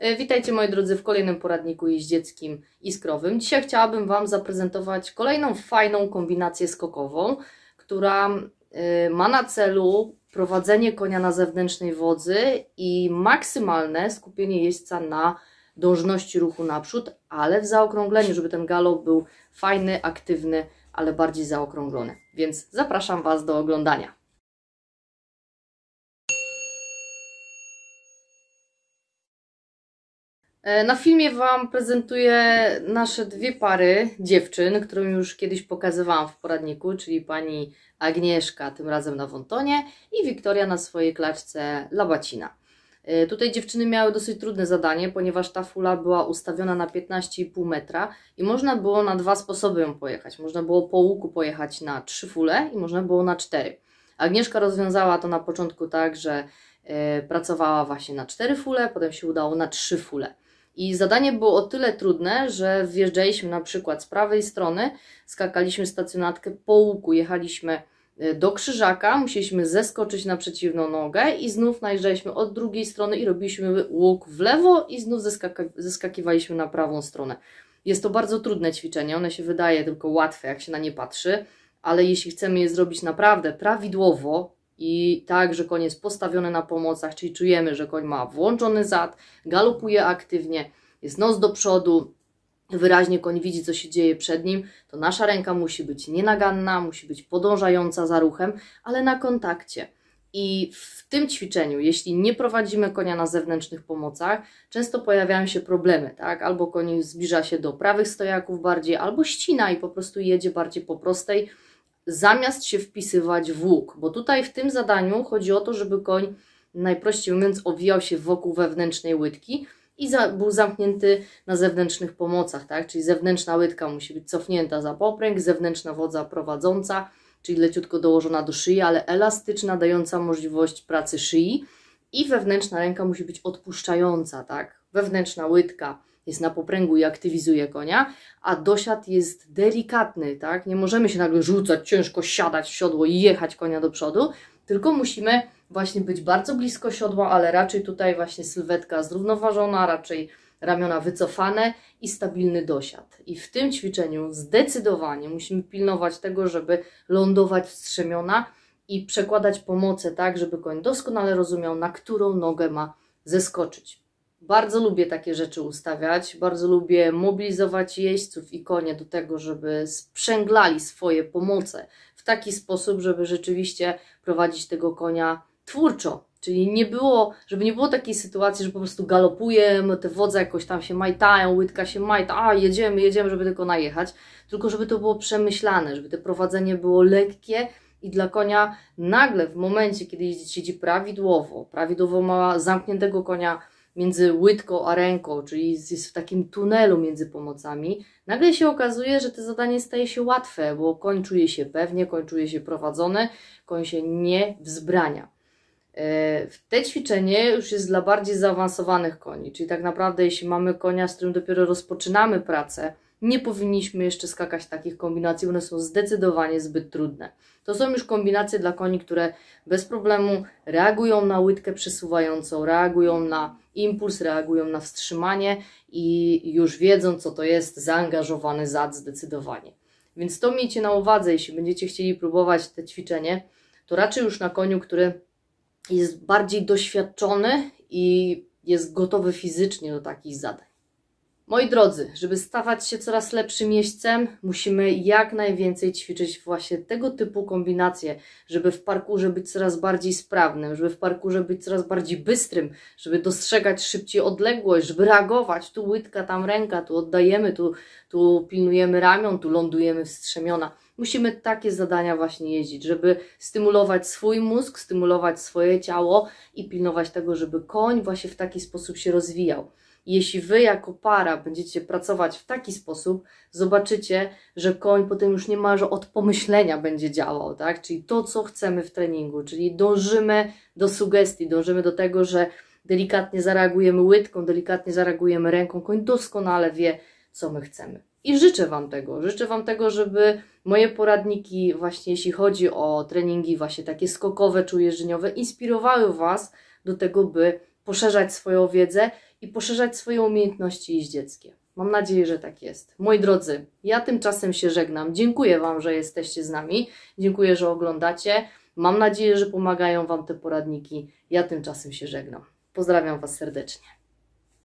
E, witajcie moi drodzy w kolejnym poradniku jeździeckim iskrowym. Dzisiaj chciałabym Wam zaprezentować kolejną fajną kombinację skokową, która e, ma na celu prowadzenie konia na zewnętrznej wodzy i maksymalne skupienie jeźdźca na dążności ruchu naprzód, ale w zaokrągleniu, żeby ten galop był fajny, aktywny, ale bardziej zaokrąglony. Więc zapraszam Was do oglądania. E, na filmie Wam prezentuję nasze dwie pary dziewczyn, którą już kiedyś pokazywałam w poradniku, czyli pani Agnieszka, tym razem na wątonie i Wiktoria na swojej klaczce Labacina. E, tutaj dziewczyny miały dosyć trudne zadanie, ponieważ ta fula była ustawiona na 15,5 metra i można było na dwa sposoby ją pojechać. Można było po łuku pojechać na trzy fule i można było na cztery. Agnieszka rozwiązała to na początku tak, że e, pracowała właśnie na cztery fule, potem się udało na trzy fule. I zadanie było o tyle trudne, że wjeżdżaliśmy na przykład z prawej strony, skakaliśmy stacjonatkę po łuku, jechaliśmy e, do krzyżaka, musieliśmy zeskoczyć na przeciwną nogę i znów najeżdżaliśmy od drugiej strony i robiliśmy łuk w lewo i znów zeskakiwaliśmy na prawą stronę. Jest to bardzo trudne ćwiczenie, one się wydaje tylko łatwe, jak się na nie patrzy, ale jeśli chcemy je zrobić naprawdę prawidłowo, i tak, że koń jest postawiony na pomocach, czyli czujemy, że koń ma włączony zad, galopuje aktywnie, jest nos do przodu, wyraźnie koń widzi, co się dzieje przed nim, to nasza ręka musi być nienaganna, musi być podążająca za ruchem, ale na kontakcie. I w tym ćwiczeniu, jeśli nie prowadzimy konia na zewnętrznych pomocach, często pojawiają się problemy, tak? Albo koń zbliża się do prawych stojaków bardziej, albo ścina i po prostu jedzie bardziej po prostej, zamiast się wpisywać w łuk, bo tutaj w tym zadaniu chodzi o to, żeby koń najprościej mówiąc owijał się wokół wewnętrznej łydki i za, był zamknięty na zewnętrznych pomocach, tak? czyli zewnętrzna łydka musi być cofnięta za popręg, zewnętrzna wodza prowadząca, czyli leciutko dołożona do szyi, ale elastyczna, dająca możliwość pracy szyi i wewnętrzna ręka musi być odpuszczająca, tak? wewnętrzna łydka, jest na popręgu i aktywizuje konia, a dosiad jest delikatny, tak? Nie możemy się nagle rzucać, ciężko siadać w siodło i jechać konia do przodu, tylko musimy właśnie być bardzo blisko siodła, ale raczej tutaj właśnie sylwetka zrównoważona, raczej ramiona wycofane i stabilny dosiad. I w tym ćwiczeniu zdecydowanie musimy pilnować tego, żeby lądować strzemiona i przekładać pomocę, tak, żeby koń doskonale rozumiał, na którą nogę ma zeskoczyć. Bardzo lubię takie rzeczy ustawiać, bardzo lubię mobilizować jeźdźców i konie do tego, żeby sprzęglali swoje pomoce w taki sposób, żeby rzeczywiście prowadzić tego konia twórczo, Czyli nie było, żeby nie było takiej sytuacji, że po prostu galopujemy, te wodze jakoś tam się majtają, łydka się majta, a jedziemy, jedziemy, żeby tylko najechać, tylko żeby to było przemyślane, żeby to prowadzenie było lekkie i dla konia nagle w momencie, kiedy siedzi prawidłowo, prawidłowo ma zamkniętego konia między łydką a ręką, czyli jest w takim tunelu między pomocami, nagle się okazuje, że to zadanie staje się łatwe, bo koń czuje się pewnie, koń czuje się prowadzony, koń się nie wzbrania. E, te ćwiczenie już jest dla bardziej zaawansowanych koni, czyli tak naprawdę jeśli mamy konia, z którym dopiero rozpoczynamy pracę, nie powinniśmy jeszcze skakać takich kombinacji, one są zdecydowanie zbyt trudne. To są już kombinacje dla koni, które bez problemu reagują na łydkę przesuwającą, reagują na impuls, reagują na wstrzymanie i już wiedzą co to jest zaangażowany zad zdecydowanie. Więc to miejcie na uwadze, jeśli będziecie chcieli próbować te ćwiczenie, to raczej już na koniu, który jest bardziej doświadczony i jest gotowy fizycznie do takich zadań. Moi drodzy, żeby stawać się coraz lepszym jeźdźcem, musimy jak najwięcej ćwiczyć właśnie tego typu kombinacje, żeby w parkurze być coraz bardziej sprawnym, żeby w parkurze być coraz bardziej bystrym, żeby dostrzegać szybciej odległość, żeby reagować, tu łydka, tam ręka, tu oddajemy, tu, tu pilnujemy ramion, tu lądujemy strzemiona. Musimy takie zadania właśnie jeździć, żeby stymulować swój mózg, stymulować swoje ciało i pilnować tego, żeby koń właśnie w taki sposób się rozwijał. Jeśli wy jako para będziecie pracować w taki sposób, zobaczycie, że koń potem już niemalże od pomyślenia będzie działał, tak? Czyli to, co chcemy w treningu, czyli dążymy do sugestii, dążymy do tego, że delikatnie zareagujemy łydką, delikatnie zareagujemy ręką. Koń doskonale wie, co my chcemy. I życzę Wam tego. Życzę Wam tego, żeby moje poradniki, właśnie jeśli chodzi o treningi, właśnie takie skokowe czy ujeżdżeniowe, inspirowały Was do tego, by poszerzać swoją wiedzę i poszerzać swoje umiejętności jeździeckie. Mam nadzieję, że tak jest. Moi drodzy, ja tymczasem się żegnam. Dziękuję Wam, że jesteście z nami. Dziękuję, że oglądacie. Mam nadzieję, że pomagają Wam te poradniki. Ja tymczasem się żegnam. Pozdrawiam Was serdecznie.